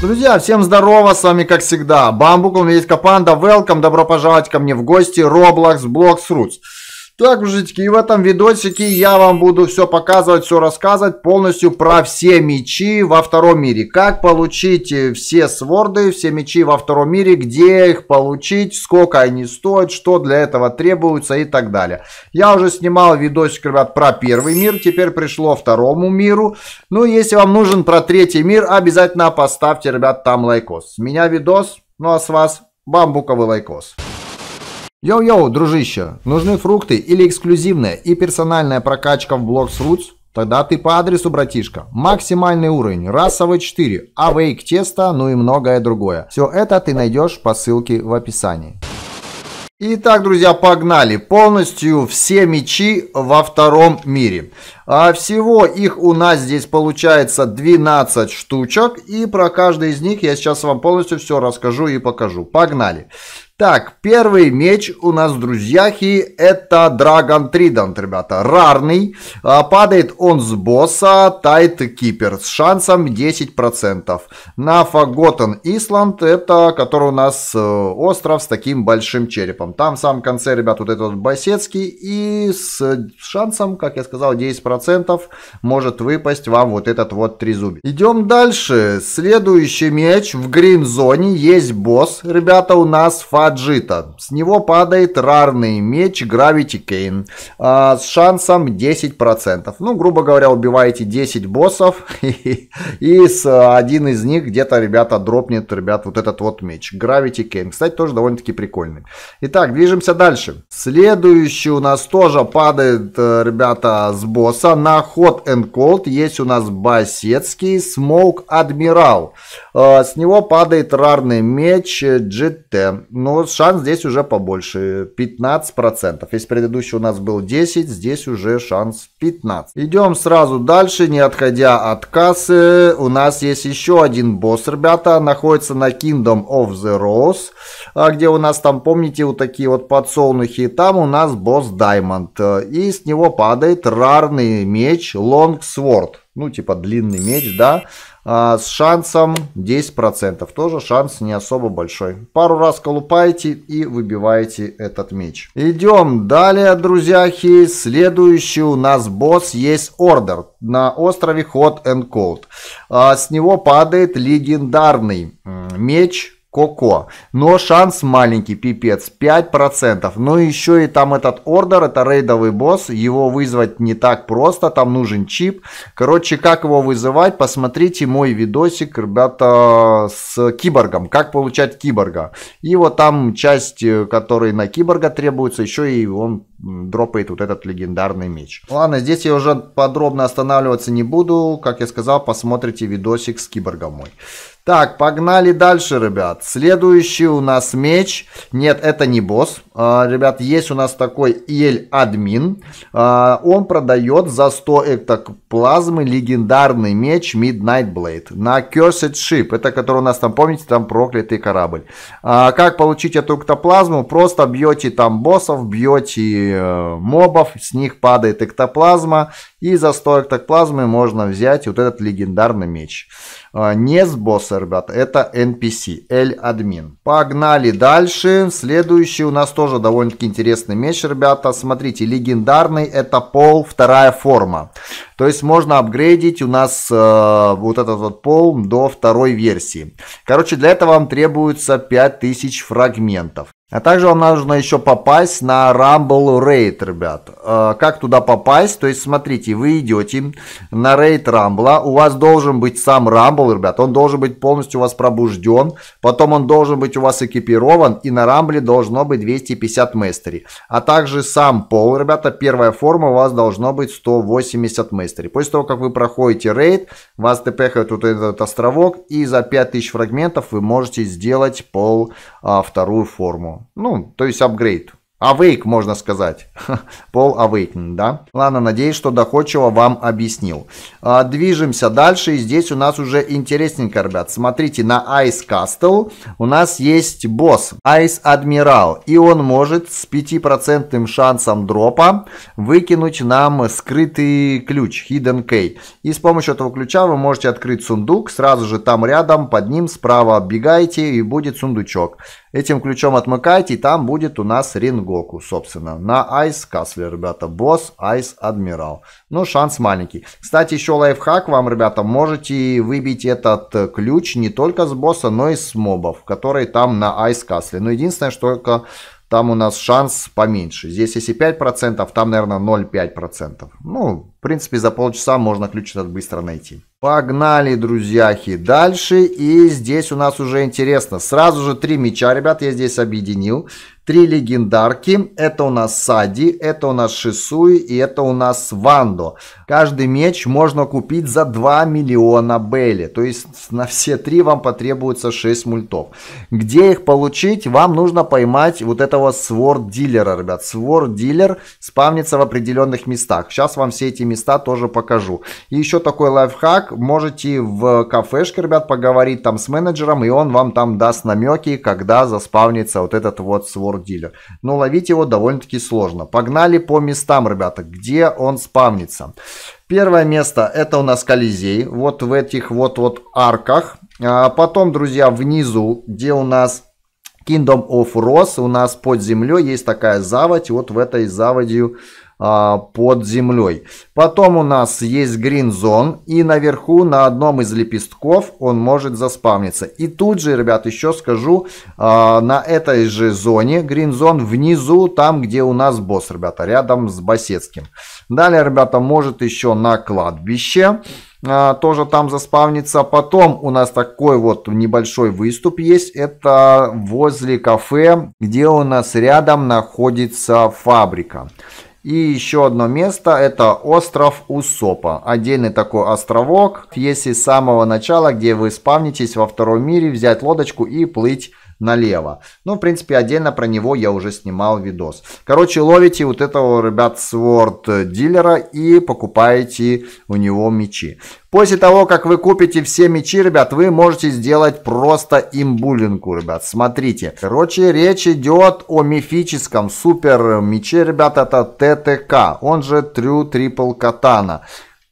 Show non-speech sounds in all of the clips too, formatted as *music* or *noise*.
Друзья, всем здорово, с вами как всегда Бамбук, Медика Капанда, Велком, добро пожаловать ко мне в гости, Roblox, Blocks, Roots. Так, мужички, и в этом видосике я вам буду все показывать, все рассказывать полностью про все мечи во втором мире. Как получить э, все сворды, все мечи во втором мире, где их получить, сколько они стоят, что для этого требуется и так далее. Я уже снимал видосик, ребят, про первый мир, теперь пришло второму миру. Ну, если вам нужен про третий мир, обязательно поставьте, ребят, там лайкос. С меня видос, ну а с вас бамбуковый лайкос. Йоу-йоу, дружище, нужны фрукты или эксклюзивная и персональная прокачка в Blocks Roots? Тогда ты по адресу, братишка. Максимальный уровень, расовый 4, авейк тесто, ну и многое другое. Все это ты найдешь по ссылке в описании. Итак, друзья, погнали. Полностью все мечи во втором мире. А всего их у нас здесь получается 12 штучек. И про каждый из них я сейчас вам полностью все расскажу и покажу. Погнали. Так, первый меч у нас, друзьяхи, это Dragon Trident, ребята. Рарный. А, падает он с босса Тайт Кипер с шансом 10%. На Forgotten Island, это который у нас э, остров с таким большим черепом. Там в самом конце, ребят, вот этот вот Басецкий и с шансом, как я сказал, 10%. 10% может выпасть вам вот этот вот трезубик. Идем дальше. Следующий меч в грин-зоне есть босс, ребята, у нас Фаджита. С него падает рарный меч Gravity Кейн а, с шансом 10%. Ну, грубо говоря, убиваете 10 боссов *laughs* и, с один из них где-то, ребята, дропнет, ребят, вот этот вот меч. Gravity Кейн. Кстати, тоже довольно-таки прикольный. Итак, движемся дальше. Следующий у нас тоже падает, э, ребята, с босса Куца на Hot and Cold есть у нас Басецкий, Смоук Адмирал. Э, с него падает рарный меч GT. Но шанс здесь уже побольше, 15%. Если предыдущий у нас был 10, здесь уже шанс 15. Идем сразу дальше, не отходя от кассы. У нас есть еще один босс, ребята. Находится на Kingdom of the Rose, а где у нас там, помните, вот такие вот подсолнухи. Там у нас босс Diamond. И с него падает рарный длинный меч Sword, ну типа длинный меч, да, а, с шансом 10%, тоже шанс не особо большой. Пару раз колупаете и выбиваете этот меч. Идем далее, друзьяхи, следующий у нас босс есть Ордер на острове Hot and Cold. А, с него падает легендарный меч Коко. Но шанс маленький, пипец, 5%. Но еще и там этот ордер, это рейдовый босс, его вызвать не так просто, там нужен чип. Короче, как его вызывать, посмотрите мой видосик, ребята, с киборгом, как получать киборга. И вот там часть, э, которая на киборга требуется, еще и он дропает вот этот легендарный меч. Ладно, здесь я уже подробно останавливаться не буду, как я сказал, посмотрите видосик с киборгом мой. Так, погнали дальше, ребят. Следующий у нас меч. Нет, это не босс. А, ребят, есть у нас такой Ель-админ. А, он продает за 100 эктоплазмы легендарный меч Midnight Blade на Cursed Ship. Это который у нас там, помните, там проклятый корабль. А, как получить эту эктоплазму? Просто бьете там боссов, бьете э, мобов, с них падает эктоплазма. И за 100 эктоплазмы можно взять вот этот легендарный меч. А, не с босса, ребята, это NPC, L-админ. Погнали дальше. Следующий у нас тоже довольно-таки интересный меч, ребята. Смотрите, легендарный это пол, вторая форма. То есть можно апгрейдить у нас э, вот этот вот пол до второй версии. Короче, для этого вам требуется 5000 фрагментов. А также вам нужно еще попасть на Rumble Raid, ребят. Э, как туда попасть? То есть, смотрите, вы идете на рейд Рамбла, у вас должен быть сам Рамбл, ребят, он должен быть полностью у вас пробужден, потом он должен быть у вас экипирован, и на Рамбле должно быть 250 мейстери. А также сам пол, ребята, первая форма у вас должно быть 180 мейстери. После того, как вы проходите рейд, вас тпхает вот этот островок, и за 5000 фрагментов вы можете сделать пол а, вторую форму. Ну, то есть апгрейд. Awake, можно сказать. *laughs* Пол Awaken, да? Ладно, надеюсь, что доходчиво вам объяснил. А, движемся дальше. И здесь у нас уже интересненько, ребят. Смотрите, на Ice Castle у нас есть босс Ice Admiral. И он может с 5% шансом дропа выкинуть нам скрытый ключ Hidden Key. И с помощью этого ключа вы можете открыть сундук. Сразу же там рядом, под ним справа оббегайте и будет сундучок. Этим ключом отмыкайте и там будет у нас ринг Гоку, собственно. На Айс Касле, ребята, босс, Айс Адмирал. Ну, шанс маленький. Кстати, еще лайфхак вам, ребята, можете выбить этот э, ключ не только с босса, но и с мобов, которые там на Айс Касле. Но единственное, что только там у нас шанс поменьше. Здесь если 5%, там, наверное, 0,5%. Ну, в принципе, за полчаса можно ключ этот быстро найти. Погнали, друзьяхи, дальше. И здесь у нас уже интересно. Сразу же три меча, ребят, я здесь объединил. Три легендарки. Это у нас Сади, это у нас Шисуи и это у нас Вандо. Каждый меч можно купить за 2 миллиона Бейли. То есть на все три вам потребуется 6 мультов. Где их получить? Вам нужно поймать вот этого сворд-дилера, ребят. Сворд-дилер спавнится в определенных местах. Сейчас вам все эти места тоже покажу. И еще такой лайфхак. Можете в кафешке, ребят, поговорить там с менеджером, и он вам там даст намеки, когда заспавнится вот этот вот сворд дилер. Но ловить его довольно-таки сложно. Погнали по местам, ребята, где он спавнится. Первое место это у нас Колизей. Вот в этих вот вот арках. А потом, друзья, внизу, где у нас Kingdom of Rose, у нас под землей есть такая заводь. Вот в этой заводью а, под землей. Потом у нас есть Green Zone, и наверху на одном из лепестков он может заспавниться. И тут же, ребят, еще скажу, а, на этой же зоне, Green Zone, внизу, там, где у нас босс, ребята, рядом с Басецким. Далее, ребята, может еще на кладбище а, тоже там заспавнится. Потом у нас такой вот небольшой выступ есть. Это возле кафе, где у нас рядом находится фабрика. И еще одно место это остров Усопа. Отдельный такой островок. Если с самого начала, где вы спавнитесь во втором мире, взять лодочку и плыть налево. Ну, в принципе, отдельно про него я уже снимал видос. Короче, ловите вот этого, ребят, сворд дилера и покупаете у него мечи. После того, как вы купите все мечи, ребят, вы можете сделать просто имбулинку, ребят. Смотрите. Короче, речь идет о мифическом супер мече, ребят, это ТТК, он же Трю Трипл Катана.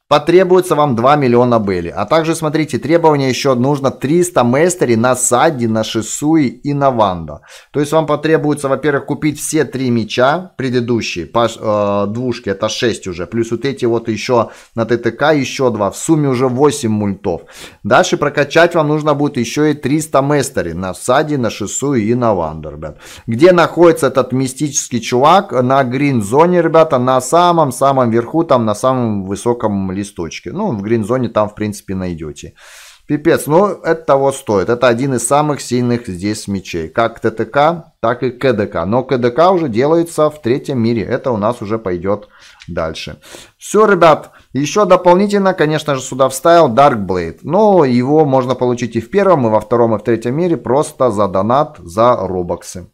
Потребуется вам 2 миллиона Белли. А также, смотрите, требования еще нужно 300 Мейстери на Сади, на Шисуи и на Ванда. То есть вам потребуется, во-первых, купить все три мяча предыдущие, по э, двушке, это 6 уже. Плюс вот эти вот еще на ТТК еще 2. В сумме уже 8 мультов. Дальше прокачать вам нужно будет еще и 300 Мейстери на Сади, на Шисуи и на Ванда, ребят. Где находится этот мистический чувак? На грин-зоне, ребята, на самом-самом верху, там на самом высоком листочке. Ну, в гринзоне там, в принципе, найдете. Пипец, ну это того стоит. Это один из самых сильных здесь мечей. Как ТТК, так и КДК. Но КДК уже делается в третьем мире. Это у нас уже пойдет дальше. Все, ребят. Еще дополнительно, конечно же, сюда вставил Dark Blade. Но ну, его можно получить и в первом, и во втором, и в третьем мире. Просто за донат, за робоксы.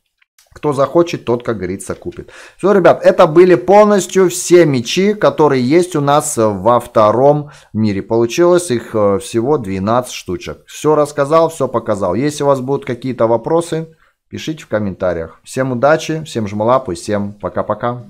Кто захочет, тот, как говорится, купит. Все, ребят, это были полностью все мечи, которые есть у нас во втором мире. Получилось их э, всего 12 штучек. Все рассказал, все показал. Если у вас будут какие-то вопросы, пишите в комментариях. Всем удачи, всем жму лапу, всем пока-пока.